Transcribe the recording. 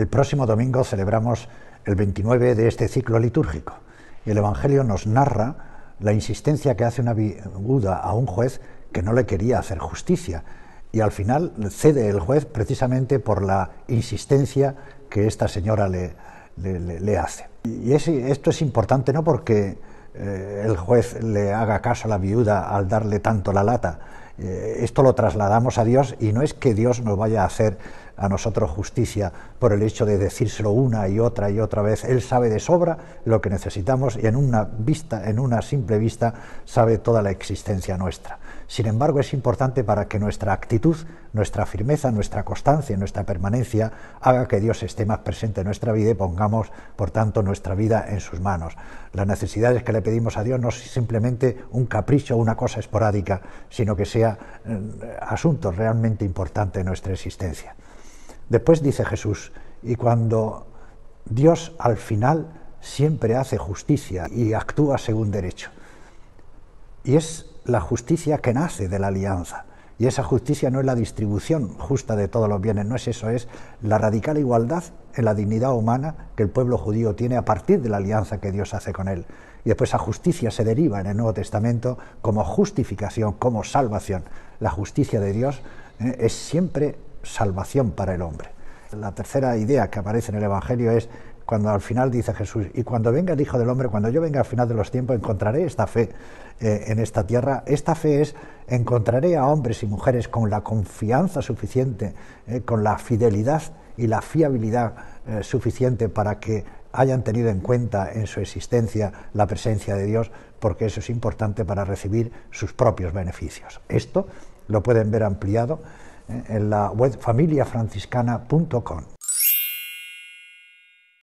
El próximo domingo celebramos el 29 de este ciclo litúrgico el Evangelio nos narra la insistencia que hace una viuda a un juez que no le quería hacer justicia y al final cede el juez precisamente por la insistencia que esta señora le, hace. Y esto es importante no porque eh, el juez le haga caso a la viuda al darle tanto la lata, eh, esto lo trasladamos a Dios y no es que Dios nos vaya a hacer a nosotros justicia por el hecho de decírselo una y otra y otra vez. Él sabe de sobra lo que necesitamos y en una vista, en una simple vista, sabe toda la existencia nuestra. Sin embargo, es importante para que nuestra actitud, nuestra firmeza, nuestra constancia, nuestra permanencia haga que Dios esté más presente en nuestra vida y pongamos, por tanto, nuestra vida en sus manos. Las necesidades que le pedimos a Dios no son simplemente un capricho o una cosa esporádica, sino que sea eh, asunto realmente importante en nuestra existencia. Después dice Jesús, y cuando Dios al final siempre hace justicia y actúa según derecho. Y es la justicia que nace de la alianza. Y esa justicia no es la distribución justa de todos los bienes, no es eso, es la radical igualdad en la dignidad humana que el pueblo judío tiene a partir de la alianza que Dios hace con él. Y después esa justicia se deriva en el Nuevo Testamento como justificación, como salvación. La justicia de Dios eh, es siempre salvación para el hombre. La tercera idea que aparece en el Evangelio es cuando al final dice Jesús, y cuando venga el Hijo del Hombre, cuando yo venga al final de los tiempos, encontraré esta fe eh, en esta tierra. Esta fe es, encontraré a hombres y mujeres con la confianza suficiente, eh, con la fidelidad y la fiabilidad eh, suficiente para que hayan tenido en cuenta en su existencia la presencia de Dios, porque eso es importante para recibir sus propios beneficios. Esto lo pueden ver ampliado en la web familiafranciscana.com.